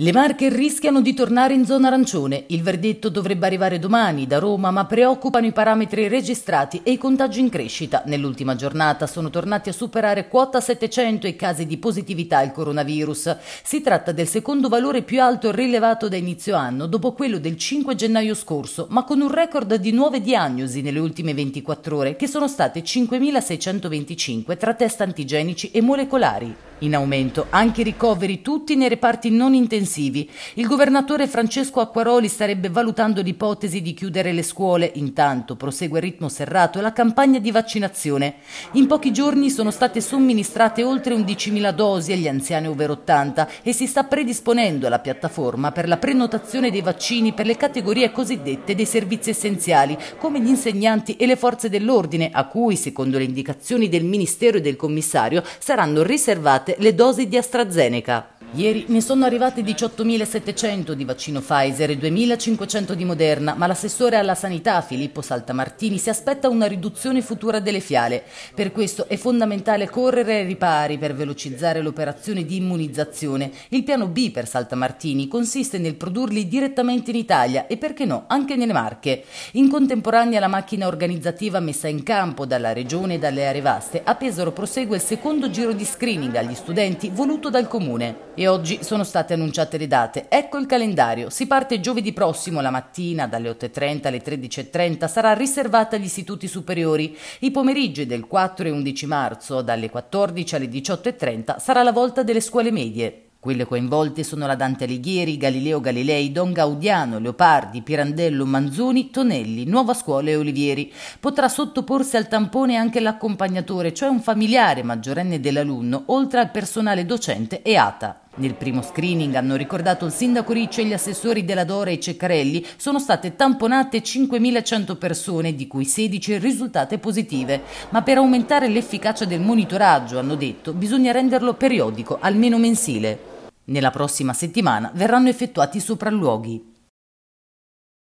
Le Marche rischiano di tornare in zona arancione. Il verdetto dovrebbe arrivare domani da Roma, ma preoccupano i parametri registrati e i contagi in crescita. Nell'ultima giornata sono tornati a superare quota 700 i casi di positività al coronavirus. Si tratta del secondo valore più alto rilevato da inizio anno, dopo quello del 5 gennaio scorso, ma con un record di nuove diagnosi nelle ultime 24 ore, che sono state 5.625 tra test antigenici e molecolari. In aumento anche i ricoveri tutti nei reparti non intensivi. Il governatore Francesco Acquaroli starebbe valutando l'ipotesi di chiudere le scuole. Intanto prosegue a ritmo serrato la campagna di vaccinazione. In pochi giorni sono state somministrate oltre 11.000 dosi agli anziani over 80 e si sta predisponendo la piattaforma per la prenotazione dei vaccini per le categorie cosiddette dei servizi essenziali, come gli insegnanti e le forze dell'ordine, a cui, secondo le indicazioni del Ministero e del Commissario, saranno riservate le dosi di AstraZeneca. Ieri ne sono arrivati 18.700 di vaccino Pfizer e 2.500 di Moderna, ma l'assessore alla sanità Filippo Saltamartini si aspetta una riduzione futura delle fiale. Per questo è fondamentale correre ai ripari per velocizzare l'operazione di immunizzazione. Il piano B per Saltamartini consiste nel produrli direttamente in Italia e perché no anche nelle Marche. In contemporanea la macchina organizzativa messa in campo dalla Regione e dalle aree vaste, a Pesaro prosegue il secondo giro di screening agli studenti voluto dal Comune. E e oggi sono state annunciate le date. Ecco il calendario. Si parte giovedì prossimo la mattina dalle 8.30 alle 13.30. Sarà riservata agli istituti superiori. I pomeriggi del 4 e 11 marzo dalle 14 alle 18.30 sarà la volta delle scuole medie. Quelle coinvolte sono la Dante Alighieri, Galileo Galilei, Don Gaudiano, Leopardi, Pirandello, Manzoni, Tonelli, Nuova Scuola e Olivieri. Potrà sottoporsi al tampone anche l'accompagnatore, cioè un familiare maggiorenne dell'alunno, oltre al personale docente e ATA. Nel primo screening, hanno ricordato il sindaco Riccio e gli assessori Della Dora e Ceccarelli, sono state tamponate 5.100 persone, di cui 16 risultate positive. Ma per aumentare l'efficacia del monitoraggio, hanno detto, bisogna renderlo periodico, almeno mensile. Nella prossima settimana verranno effettuati sopralluoghi.